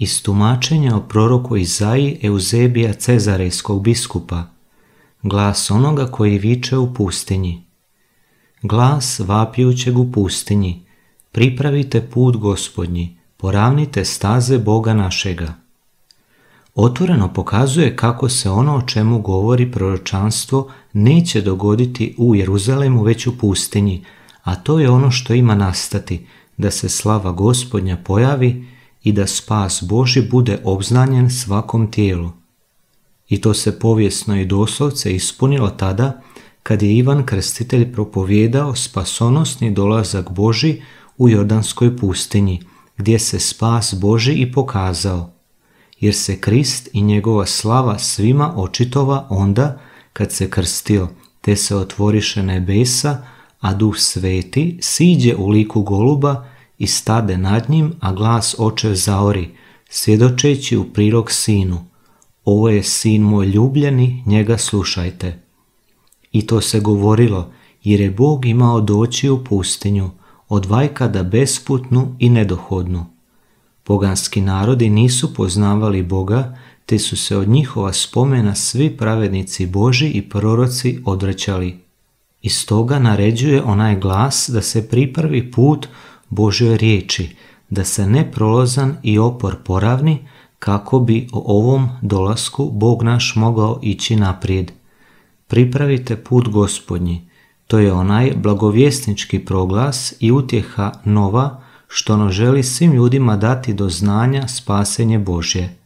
iz tumačenja o proroku Izaji Euzebija Cezarejskog biskupa, glas onoga koji viče u pustinji. Glas vapijućeg u pustinji, pripravite put gospodnji, poravnite staze Boga našega. Otvoreno pokazuje kako se ono o čemu govori proročanstvo neće dogoditi u Jeruzalemu već u pustinji, a to je ono što ima nastati, da se slava gospodnja pojavi i da spas Boži bude obznanjen svakom tijelu. I to se povijesno i doslovce ispunilo tada kad je Ivan Krstitelj propovjedao spasonosni dolazak Boži u Jordanskoj pustinji, gdje se spas Boži i pokazao, jer se Krist i njegova slava svima očitova onda kad se krstio, te se otvoriše nebesa, a duh sveti siđe u liku goluba i stade nad njim, a glas oče zaori, svjedočeći u prilog sinu. Ovo je sin moj ljubljeni, njega slušajte. I to se govorilo, jer je Bog imao doći u pustinju, od vajkada besputnu i nedohodnu. Poganski narodi nisu poznavali Boga, te su se od njihova spomena svi pravednici Boži i proroci odvraćali. I stoga naređuje onaj glas da se pripravi put Božoj riječi, da se neprolozan i opor poravni, kako bi o ovom dolasku Bog naš mogao ići naprijed. Pripravite put gospodnji, to je onaj blagovjesnički proglas i utjeha nova, što ono želi svim ljudima dati do znanja spasenje Božje.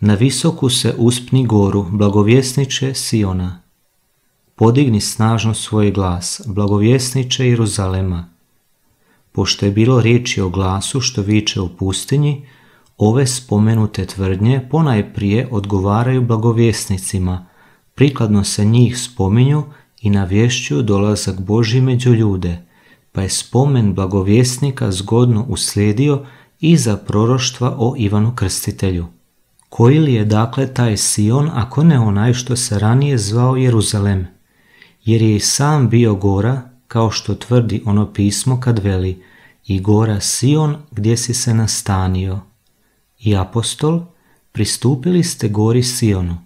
Na visoku se uspni goru, blagovjesniče Siona. Podigni snažno svoj glas, blagovjesniče Jeruzalema. Pošto je bilo riječi o glasu što viče u pustinji, ove spomenute tvrdnje ponajprije odgovaraju blagovjesnicima, prikladno se njih spominju i navješćuju dolazak Boži među ljude, pa je spomen blagovjesnika zgodno uslijedio i za proroštva o Ivanu Krstitelju. Koji li je dakle taj Sion ako ne onaj što se ranije zvao Jeruzalem? Jer je i sam bio gora kao što tvrdi ono pismo kad veli i gora Sion gdje si se nastanio. I apostol, pristupili ste gori Sionu.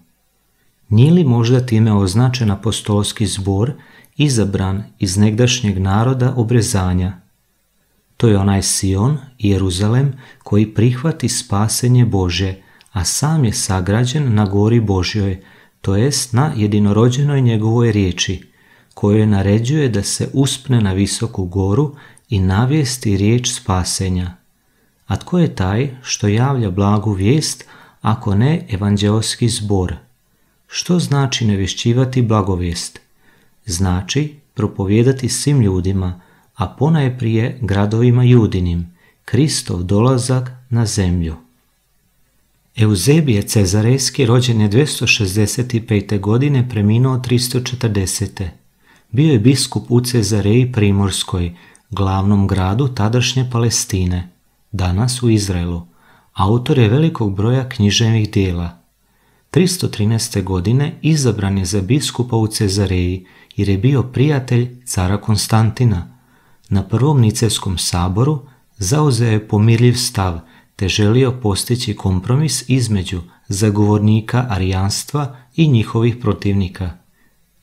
Nije li možda time označen apostolski zbor izabran iz negdašnjeg naroda obrezanja? To je onaj Sion, Jeruzalem, koji prihvati spasenje Bože, a sam je sagrađen na gori Božjoj, to jest na jedinorođenoj njegovoj riječi – koje naređuje da se uspne na visoku goru i navijesti riječ spasenja. A tko je taj što javlja blagu vijest ako ne evanđeoski zbor? Što znači navješćivati blagovijest? Znači propovijedati svim ljudima, a ponajprije gradovima judinim, Kristov dolazak na zemlju. Euzebije Cezareski rođen je 265. godine preminuo 340 bio je biskup u Cezareji Primorskoj, glavnom gradu tadašnje Palestine, danas u Izraelu. Autor je velikog broja književnih dijela. 313. godine izabran je za biskupa u Cezareji jer je bio prijatelj cara Konstantina. Na prvom Niceskom saboru zauzeo je pomirljiv stav te želio postići kompromis između zagovornika arijanstva i njihovih protivnika.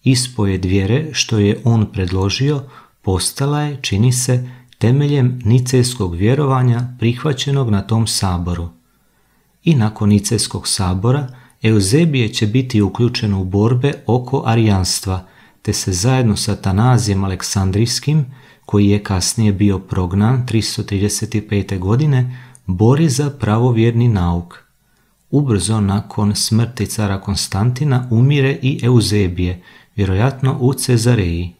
Ispojed vjere što je on predložio postala je, čini se, temeljem nicejskog vjerovanja prihvaćenog na tom saboru. I nakon nicejskog sabora Eusebije će biti uključeno u borbe oko arijanstva, te se zajedno sa Tanazijem Aleksandrijskim, koji je kasnije bio prognan 335. godine, bori za pravovjerni nauk. Ubrzo nakon smrti cara Konstantina umire i Eusebije, vjerojatno u Cezareji.